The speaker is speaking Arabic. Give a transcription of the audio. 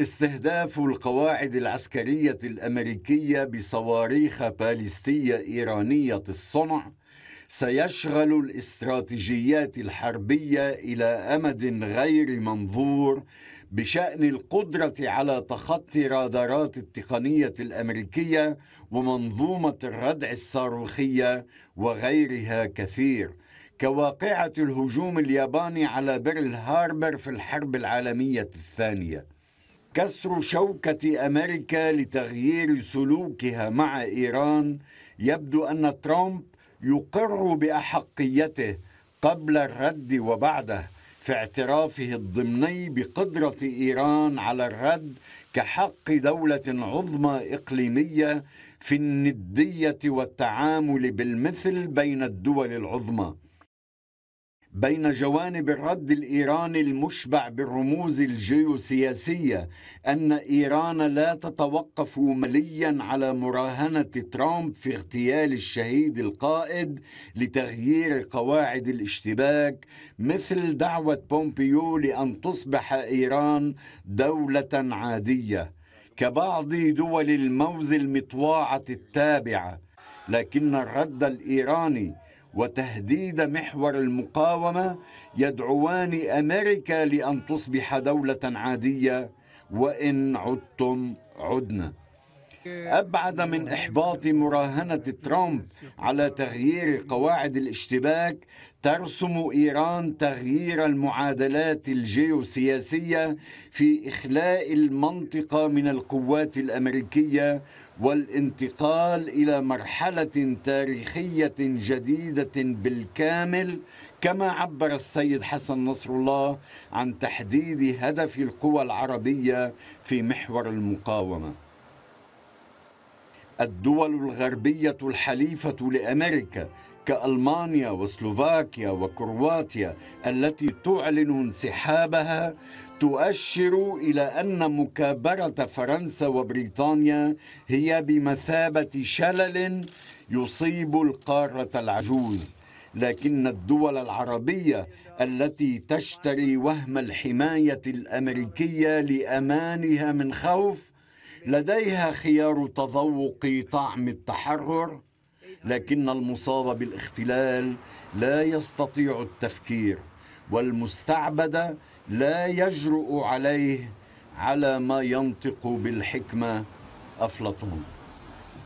استهداف القواعد العسكرية الأمريكية بصواريخ باليستية إيرانية الصنع سيشغل الاستراتيجيات الحربية إلى أمد غير منظور بشأن القدرة على تخطي رادارات التقنية الأمريكية ومنظومة الردع الصاروخية وغيرها كثير كواقعة الهجوم الياباني على بيرل هاربر في الحرب العالمية الثانية كسر شوكة أمريكا لتغيير سلوكها مع إيران يبدو أن ترامب يقر بأحقيته قبل الرد وبعده في اعترافه الضمني بقدرة إيران على الرد كحق دولة عظمى إقليمية في الندية والتعامل بالمثل بين الدول العظمى بين جوانب الرد الايراني المشبع بالرموز الجيوسياسيه ان ايران لا تتوقف مليا على مراهنه ترامب في اغتيال الشهيد القائد لتغيير قواعد الاشتباك مثل دعوه بومبيو لان تصبح ايران دوله عاديه كبعض دول الموز المطواعه التابعه لكن الرد الايراني وتهديد محور المقاومه يدعوان امريكا لان تصبح دوله عاديه وان عدتم عدنا أبعد من إحباط مراهنة ترامب على تغيير قواعد الاشتباك ترسم إيران تغيير المعادلات الجيوسياسية في إخلاء المنطقة من القوات الأمريكية والانتقال إلى مرحلة تاريخية جديدة بالكامل كما عبر السيد حسن نصر الله عن تحديد هدف القوى العربية في محور المقاومة الدول الغربية الحليفة لأمريكا كألمانيا وسلوفاكيا وكرواتيا التي تعلن انسحابها تؤشر إلى أن مكابرة فرنسا وبريطانيا هي بمثابة شلل يصيب القارة العجوز لكن الدول العربية التي تشتري وهم الحماية الأمريكية لأمانها من خوف لديها خيار تذوق طعم التحرر لكن المصاب بالاختلال لا يستطيع التفكير والمستعبد لا يجرؤ عليه على ما ينطق بالحكمه افلاطون